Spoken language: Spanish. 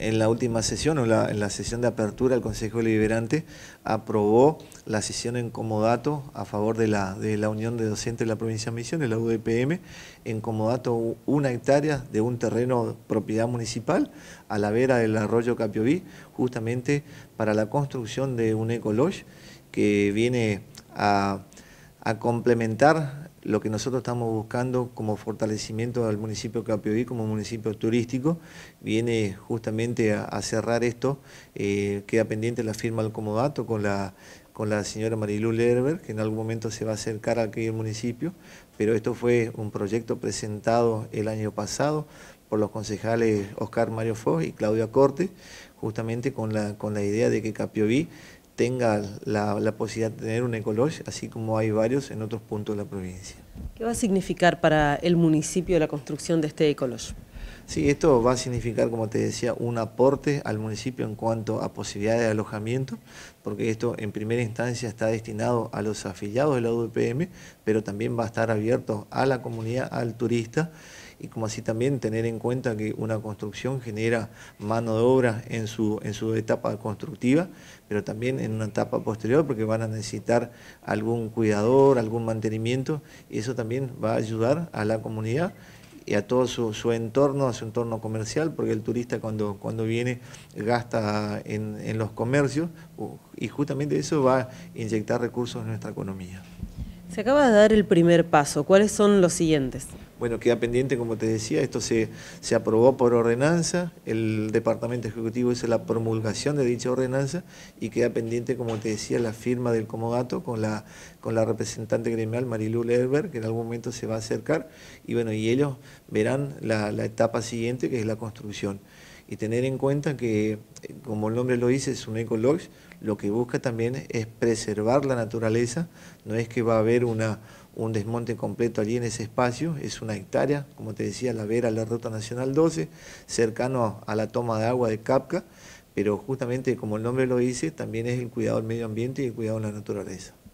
En la última sesión, o en la sesión de apertura, el Consejo Liberante aprobó la sesión en comodato a favor de la, de la Unión de Docentes de la Provincia de Misiones, la UDPM, en comodato una hectárea de un terreno propiedad municipal a la vera del arroyo Capioví, justamente para la construcción de un ecolodge que viene a a complementar lo que nosotros estamos buscando como fortalecimiento del municipio de Capiobí como municipio turístico, viene justamente a, cerrar esto, eh, queda pendiente la firma del comodato con la, con la señora Marilu Lerber, que en algún momento se va a acercar aquí al municipio, pero esto fue un proyecto presentado el año pasado por los concejales Oscar Mario Foz y Claudia Corte, justamente con la, con la idea de que Capiobí tenga la, posibilidad de tener un ecolodge, así como hay varios en otros puntos de la provincia. ¿Qué va a significar para el municipio la construcción de este ecolodge? Sí, esto va a significar, como te decía, un aporte al municipio en cuanto a posibilidades de alojamiento, porque esto en primera instancia está destinado a los afiliados de la UPM, pero también va a estar abierto a la comunidad, al turista y como así también tener en cuenta que una construcción genera mano de obra en su, en su etapa constructiva, pero también en una etapa posterior porque van a necesitar algún cuidador, algún mantenimiento y eso también va a ayudar a la comunidad y a todo su, entorno, a su entorno comercial, porque el turista cuando, cuando viene gasta en, en, los comercios y justamente eso va a inyectar recursos en nuestra economía. Se acaba de dar el primer paso, ¿cuáles son los siguientes? Bueno, queda pendiente, como te decía, esto se, aprobó por ordenanza, el Departamento Ejecutivo hizo la promulgación de dicha ordenanza y queda pendiente, como te decía, la firma del comodato con la, con la representante gremial Marilu Lerber, que en algún momento se va a acercar, y bueno, y ellos verán la, la etapa siguiente, que es la construcción y tener en cuenta que, eh, como el nombre lo dice, es un ecologs, lo que busca también es preservar la naturaleza, no es que va a haber un desmonte completo allí en ese espacio, es una hectárea, como te decía, la vera, la Ruta Nacional 12, cercano a la toma de agua de Capca, pero justamente como el nombre lo dice, también es el cuidado del medio ambiente y el cuidado de la naturaleza.